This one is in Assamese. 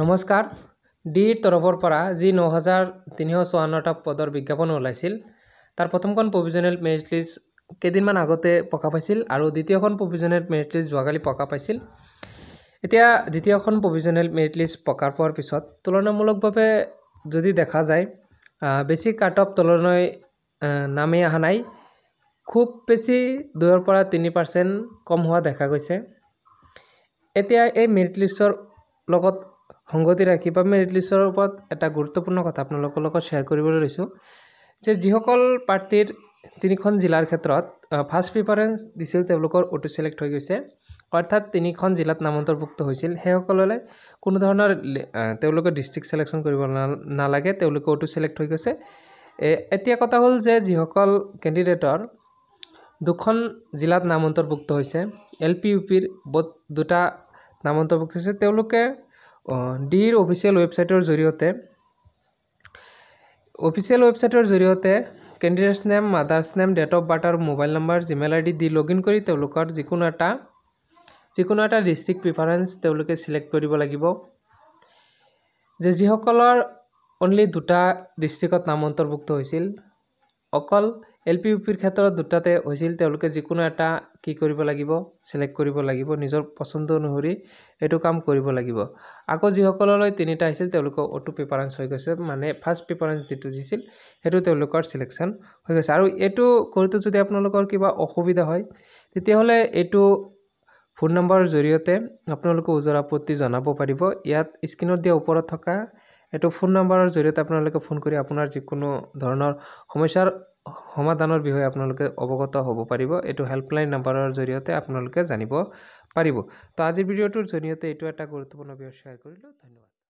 নমস্কাৰ ডিৰ তৰফৰ পৰা যি ন হাজাৰ তিনিশ চৌৱান্নটা পদৰ বিজ্ঞাপন ওলাইছিল তাৰ প্ৰথমখন প্ৰভিজনেল মেৰিট লিষ্ট কেইদিনমান আগতে প্ৰকাশ পাইছিল আৰু দ্বিতীয়খন প্ৰভিজনেল মেৰিট লিষ্ট যোৱাকালি প্ৰকাশ পাইছিল এতিয়া দ্বিতীয়খন প্ৰভিজনেল মেৰিট লিষ্ট প্ৰকাশ পোৱাৰ পিছত তুলনামূলকভাৱে যদি দেখা যায় বেছি কাট অফ তললৈ নামি অহা নাই খুব বেছি দুয়ৰ পৰা তিনি পাৰ্চেণ্ট কম হোৱা দেখা গৈছে এতিয়া এই মেৰিট লিষ্টৰ লগত সংগতি ৰাখি বা মেৰিট লিষ্টৰ ওপৰত এটা গুৰুত্বপূৰ্ণ কথা আপোনালোকৰ লগত শ্বেয়াৰ কৰিবলৈ লৈছোঁ যে যিসকল প্ৰাৰ্থীৰ তিনিখন জিলাৰ ক্ষেত্ৰত ফাৰ্ষ্ট প্ৰিফাৰেঞ্চ দিছিল তেওঁলোকৰ অটো চিলেক্ট হৈ গৈছে অৰ্থাৎ তিনিখন জিলাত নাম অন্তৰ্ভুক্ত হৈছিল সেইসকললৈ কোনো ধৰণৰ তেওঁলোকে ডিষ্ট্ৰিক্ট চিলেকশ্যন কৰিব নালাগে তেওঁলোকে অটো চিলেক্ট হৈ গৈছে এতিয়া কথা হ'ল যে যিসকল কেণ্ডিডেটৰ দুখন জিলাত নাম অন্তৰ্ভুক্ত হৈছে এল পি ইউ পিৰ বহুত দুটা নাম অন্তৰ্ভুক্ত হৈছে তেওঁলোকে ডিৰ অফিচিয়েল ৱেবছাইটৰ জৰিয়তে অফিচিয়েল ৱেবছাইটৰ জৰিয়তে candidates name mother's name date of birth আৰু মোবাইল নাম্বাৰ জিমেইল আইডি দি লগ ইন কৰি তেওঁলোকৰ যিকোনো এটা যিকোনো এটা ডিষ্ট্ৰিক্ট প্ৰিফাৰেঞ্চ তেওঁলোকে চিলেক্ট কৰিব লাগিব যে যিসকলৰ অনলি দুটা ডিষ্ট্ৰিক্টত নাম অন্তৰ্ভুক্ত হৈছিল অকল এল পি ইউ পিৰ ক্ষেত্ৰত দুটাতে হৈছিল তেওঁলোকে যিকোনো এটা কি কৰিব লাগিব ছিলেক্ট কৰিব লাগিব নিজৰ পচন্দ অনুসৰি এইটো কাম কৰিব লাগিব আকৌ যিসকললৈ তিনিটা আহিছিল তেওঁলোকৰ অটো প্ৰিপাৰেঞ্চ হৈ গৈছে মানে ফাৰ্ষ্ট প্ৰিপাৰেঞ্চ যিটো দিছিল সেইটো তেওঁলোকৰ ছিলেকশ্যন হৈ গৈছে আৰু এইটো কৰোঁতে যদি আপোনালোকৰ কিবা অসুবিধা হয় তেতিয়াহ'লে এইটো ফোন নম্বৰৰ জৰিয়তে আপোনালোকে ওজৰ আপত্তি জনাব পাৰিব ইয়াত স্ক্ৰীণত দিয়া ওপৰত থকা এইটো ফোন নাম্বাৰৰ জৰিয়তে আপোনালোকে ফোন কৰি আপোনাৰ যিকোনো ধৰণৰ সমস্যাৰ সমাধানৰ বিষয়ে আপোনালোকে অৱগত হ'ব পাৰিব এইটো হেল্পলাইন নাম্বাৰৰ জৰিয়তে আপোনালোকে জানিব পাৰিব তো আজিৰ ভিডিঅ'টোৰ জৰিয়তে এইটো এটা গুৰুত্বপূৰ্ণ বিষয় শ্বেয়াৰ কৰিলোঁ ধন্যবাদ